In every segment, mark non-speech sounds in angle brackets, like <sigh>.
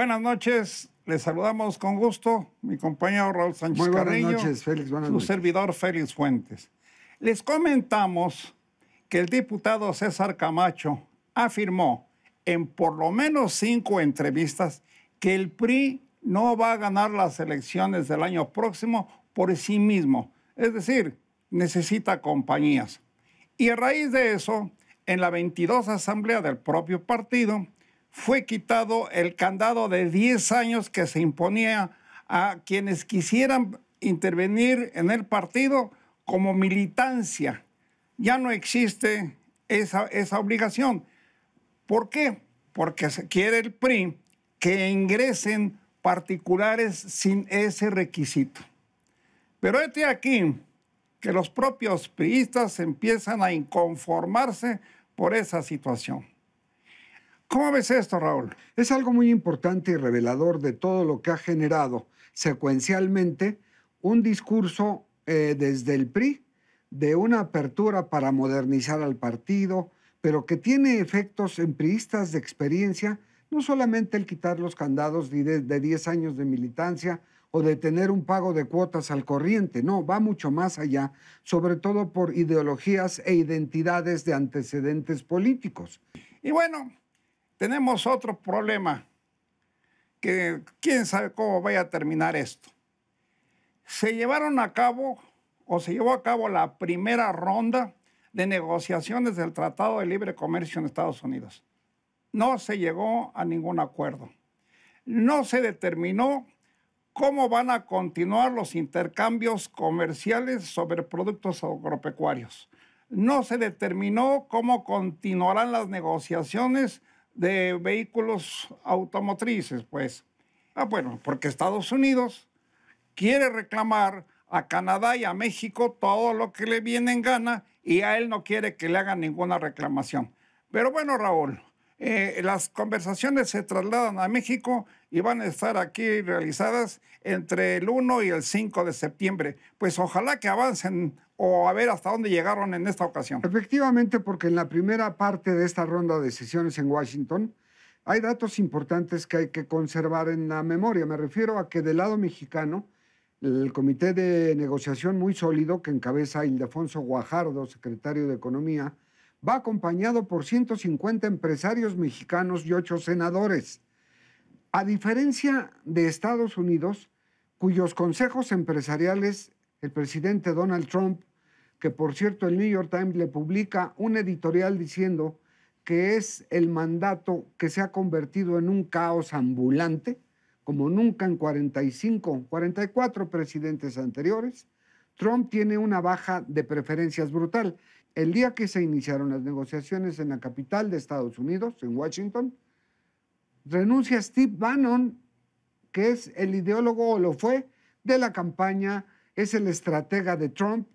Buenas noches, les saludamos con gusto mi compañero Raúl Sánchez buenas noches, Félix. Buenas su servidor Félix Fuentes. Les comentamos que el diputado César Camacho afirmó en por lo menos cinco entrevistas que el PRI no va a ganar las elecciones del año próximo por sí mismo. Es decir, necesita compañías. Y a raíz de eso, en la 22 asamblea del propio partido, fue quitado el candado de 10 años que se imponía a quienes quisieran intervenir en el partido como militancia. Ya no existe esa, obligación. ¿Por qué? Porque se quiere el PRI que ingresen particulares sin ese requisito. Pero este aquí que los propios priistas empiezan a inconformarse por esa situación. ¿Cómo ves esto, Raúl? Es algo muy importante y revelador de todo lo que ha generado secuencialmente un discurso eh, desde el PRI de una apertura para modernizar al partido, pero que tiene efectos en priistas de experiencia, no solamente el quitar los candados de 10 años de militancia o de tener un pago de cuotas al corriente, no, va mucho más allá, sobre todo por ideologías e identidades de antecedentes políticos. Y bueno, tenemos otro problema que quién sabe cómo vaya a terminar esto. Se llevaron a cabo o se llevó a cabo la primera ronda de negociaciones del Tratado de Libre Comercio en Estados Unidos. No se llegó a ningún acuerdo. No se determinó cómo van a continuar los intercambios comerciales sobre productos agropecuarios. No se determinó cómo continuarán las negociaciones de vehículos automotrices, pues. Ah, bueno, porque Estados Unidos quiere reclamar a Canadá y a México todo lo que le viene en gana y a él no quiere que le hagan ninguna reclamación. Pero bueno, Raúl, eh, las conversaciones se trasladan a México y van a estar aquí realizadas entre el 1 y el 5 de septiembre. Pues ojalá que avancen o a ver hasta dónde llegaron en esta ocasión? Efectivamente, porque en la primera parte de esta ronda de sesiones en Washington hay datos importantes que hay que conservar en la memoria. Me refiero a que del lado mexicano, el comité de negociación muy sólido que encabeza Ildefonso Guajardo, secretario de Economía, va acompañado por 150 empresarios mexicanos y 8 senadores. A diferencia de Estados Unidos, cuyos consejos empresariales el presidente Donald Trump que por cierto el New York Times le publica un editorial diciendo que es el mandato que se ha convertido en un caos ambulante, como nunca en 45, 44 presidentes anteriores, Trump tiene una baja de preferencias brutal. El día que se iniciaron las negociaciones en la capital de Estados Unidos, en Washington, renuncia Steve Bannon, que es el ideólogo o lo fue de la campaña, es el estratega de Trump,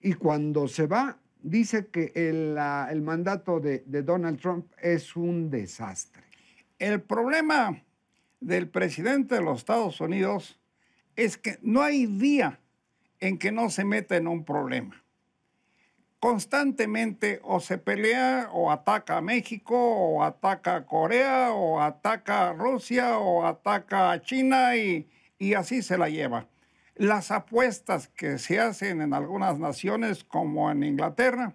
y cuando se va, dice que el, mandato de, Donald Trump es un desastre. El problema del presidente de los Estados Unidos es que no hay día en que no se meta en un problema. Constantemente o se pelea o ataca a México o ataca a Corea o ataca a Rusia o ataca a China y así se la lleva las apuestas que se hacen en algunas naciones, como en Inglaterra,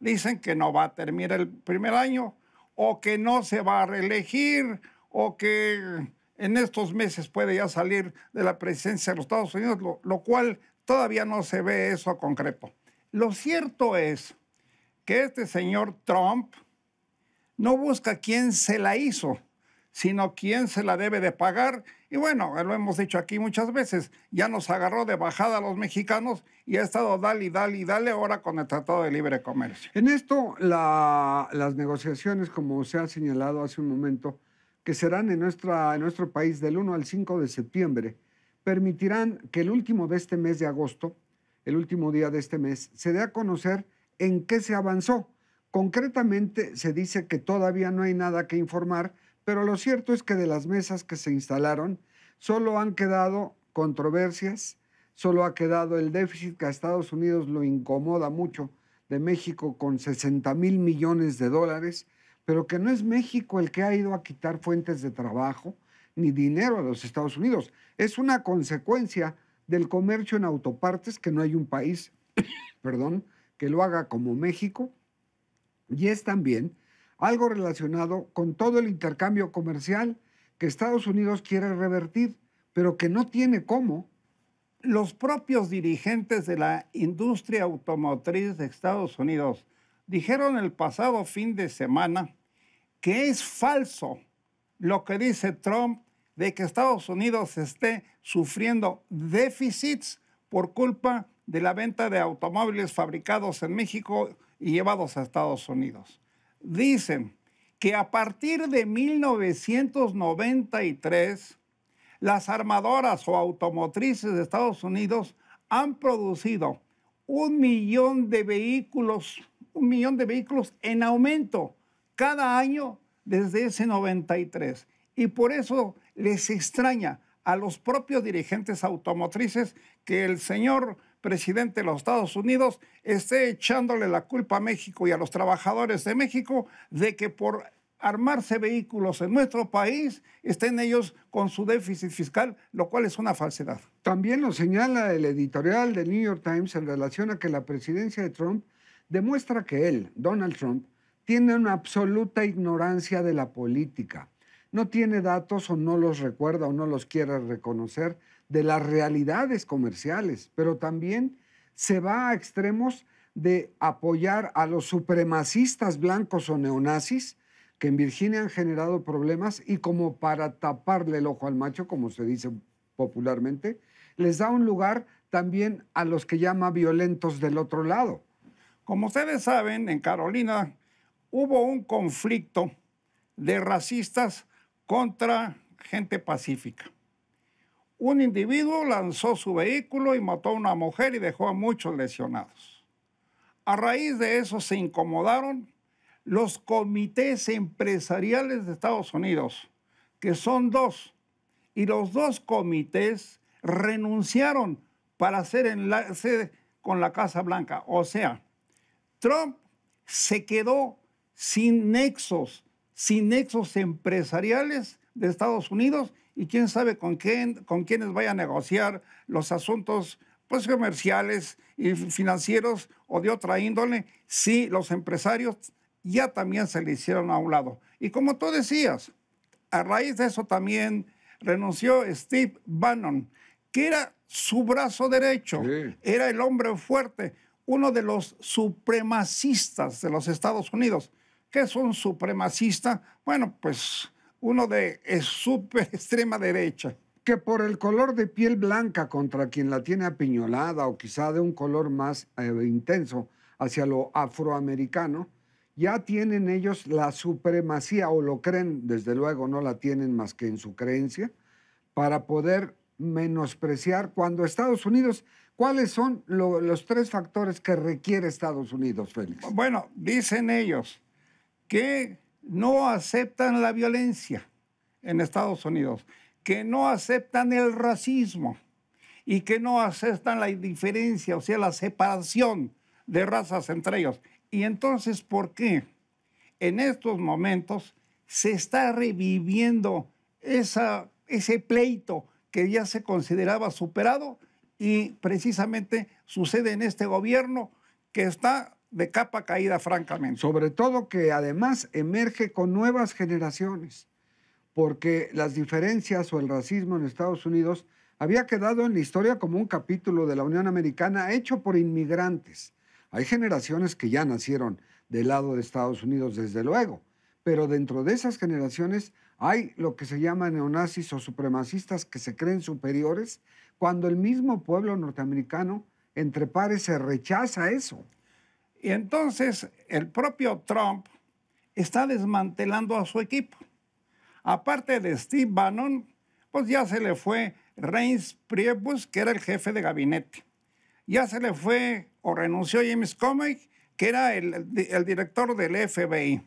dicen que no va a terminar el primer año o que no se va a reelegir o que en estos meses puede ya salir de la presidencia de los Estados Unidos, lo, cual todavía no se ve eso concreto. Lo cierto es que este señor Trump no busca quién se la hizo, sino quién se la debe de pagar. Y bueno, lo hemos dicho aquí muchas veces, ya nos agarró de bajada a los mexicanos y ha estado dale y dale y dale ahora con el Tratado de Libre Comercio. En esto, las negociaciones, como se ha señalado hace un momento, que serán en, en nuestro país del 1 al 5 de septiembre, permitirán que el último de este mes de agosto, el último día de este mes, se dé a conocer en qué se avanzó. Concretamente, se dice que todavía no hay nada que informar, pero lo cierto es que de las mesas que se instalaron, solo han quedado controversias, solo ha quedado el déficit que a Estados Unidos lo incomoda mucho de México con 60 mil millones de dólares, pero que no es México el que ha ido a quitar fuentes de trabajo ni dinero a los Estados Unidos. Es una consecuencia del comercio en autopartes que no hay un país, <coughs> perdón, que lo haga como México. Y es también algo relacionado con todo el intercambio comercial que Estados Unidos quiere revertir, pero que no tiene cómo. Los propios dirigentes de la industria automotriz de Estados Unidos dijeron el pasado fin de semana que es falso lo que dice Trump de que Estados Unidos esté sufriendo déficits por culpa de la venta de automóviles fabricados en México y llevados a Estados Unidos dicen que a partir de 1993, las armadoras o automotrices de Estados Unidos han producido un millón de vehículos, un millón de vehículos en aumento cada año desde ese 93. Y por eso les extraña a los propios dirigentes automotrices que el señor presidente de los Estados Unidos esté echándole la culpa a México y a los trabajadores de México de que por armarse vehículos en nuestro país estén ellos con su déficit fiscal, lo cual es una falsedad. También lo señala el editorial del New York Times en relación a que la presidencia de Trump demuestra que él, Donald Trump, tiene una absoluta ignorancia de la política. No tiene datos o no los recuerda o no los quiere reconocer de las realidades comerciales, pero también se va a extremos de apoyar a los supremacistas blancos o neonazis que en Virginia han generado problemas y como para taparle el ojo al macho, como se dice popularmente, les da un lugar también a los que llama violentos del otro lado. Como ustedes saben, en Carolina hubo un conflicto de racistas contra gente pacífica un individuo lanzó su vehículo y mató a una mujer y dejó a muchos lesionados. A raíz de eso se incomodaron los comités empresariales de Estados Unidos, que son dos, y los dos comités renunciaron para hacer enlace con la Casa Blanca. O sea, Trump se quedó sin nexos, sin nexos empresariales de Estados Unidos y quién sabe con, quién, con quiénes vaya a negociar los asuntos pues, comerciales y financieros o de otra índole, si los empresarios ya también se le hicieron a un lado. Y como tú decías, a raíz de eso también renunció Steve Bannon, que era su brazo derecho, era el hombre fuerte, uno de los supremacistas de los Estados Unidos. ¿Qué es un supremacista? Bueno, pues uno de super <laughs> extrema derecha, que por el color de piel blanca contra quien la tiene apiñolada o quizá de un color más eh, intenso hacia lo afroamericano, ya tienen ellos la supremacía o lo creen, desde luego no la tienen más que en su creencia, para poder menospreciar cuando Estados Unidos, ¿cuáles son los tres factores que requiere Estados Unidos, Félix? Bueno, dicen ellos que no aceptan la violencia en Estados Unidos, que no aceptan el racismo y que no aceptan la indiferencia, o sea, la separación de razas entre ellos. Y entonces, ¿por qué en estos momentos se está reviviendo ese pleito que ya se consideraba superado y precisamente sucede en este gobierno que está de capa caída, francamente. Sobre todo que además emerge con nuevas generaciones, porque las diferencias o el racismo en Estados Unidos había quedado en la historia como un capítulo de la Unión Americana hecho por inmigrantes. Hay generaciones que ya nacieron del lado de Estados Unidos, desde luego, pero dentro de esas generaciones hay lo que se llama neonazis o supremacistas que se creen superiores cuando el mismo pueblo norteamericano entre pares se rechaza eso. Y entonces el propio Trump está desmantelando a su equipo. Aparte de Steve Bannon, pues ya se le fue Reince Priebus, que era el jefe de gabinete. Ya se le fue o renunció James Comey, que era el, director del FBI.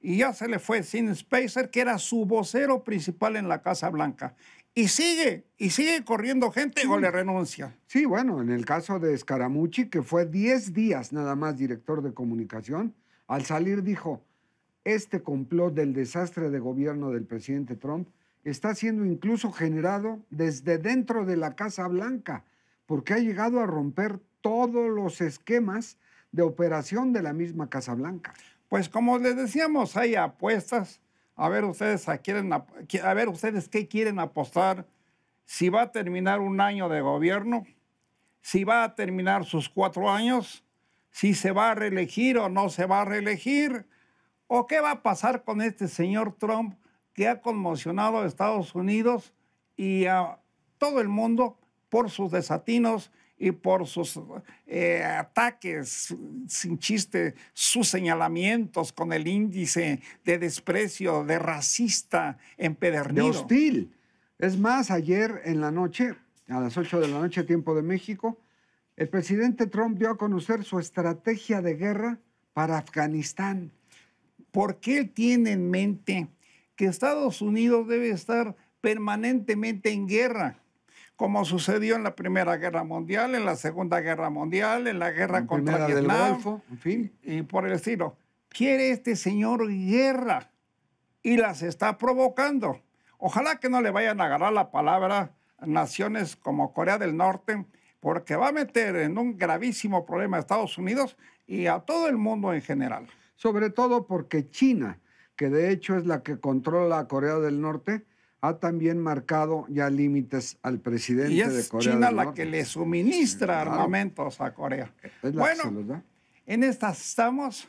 Y ya se le fue Sin Spacer, que era su vocero principal en la Casa Blanca y sigue, y sigue corriendo gente y o le renuncia. Sí, bueno, en el caso de Scaramucci, que fue 10 días nada más director de comunicación, al salir dijo, este complot del desastre de gobierno del presidente Trump está siendo incluso generado desde dentro de la Casa Blanca, porque ha llegado a romper todos los esquemas de operación de la misma Casa Blanca. Pues como les decíamos, hay apuestas, a ver ustedes quieren, a ver ustedes qué quieren apostar, si va a terminar un año de gobierno, si va a terminar sus cuatro años, si se va a reelegir o no se va a reelegir, o qué va a pasar con este señor Trump que ha conmocionado a Estados Unidos y a todo el mundo por sus desatinos y por sus eh, ataques sin chiste, sus señalamientos con el índice de desprecio, de racista empedernido. De hostil. Es más, ayer en la noche, a las 8 de la noche, tiempo de México, el presidente Trump dio a conocer su estrategia de guerra para Afganistán. qué él tiene en mente que Estados Unidos debe estar permanentemente en guerra como sucedió en la Primera Guerra Mundial, en la Segunda Guerra Mundial, en la guerra contra Vietnam, en fin. y por el estilo. Quiere este señor guerra y las está provocando. Ojalá que no le vayan a agarrar la palabra naciones como Corea del Norte, porque va a meter en un gravísimo problema a Estados Unidos y a todo el mundo en general. Sobre todo porque China, que de hecho es la que controla a Corea del Norte, ha también marcado ya límites al presidente de Corea China del Norte. la que le suministra armamentos a Corea. bueno, en estas estamos.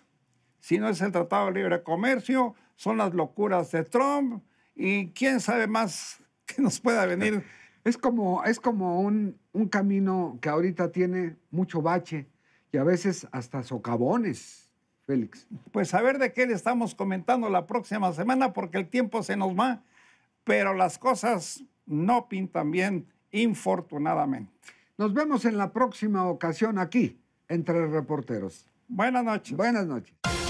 Si no es el Tratado de Libre Comercio, son las locuras de Trump y quién sabe más <laughs> que nos pueda venir. Es como, es como un, un camino que ahorita tiene mucho bache y a veces hasta socavones, Félix. Pues a ver de qué le estamos comentando la próxima semana porque el tiempo se nos va pero las cosas no pintan bien, infortunadamente. Nos vemos en la próxima ocasión aquí, entre reporteros. Buenas noches. Buenas noches.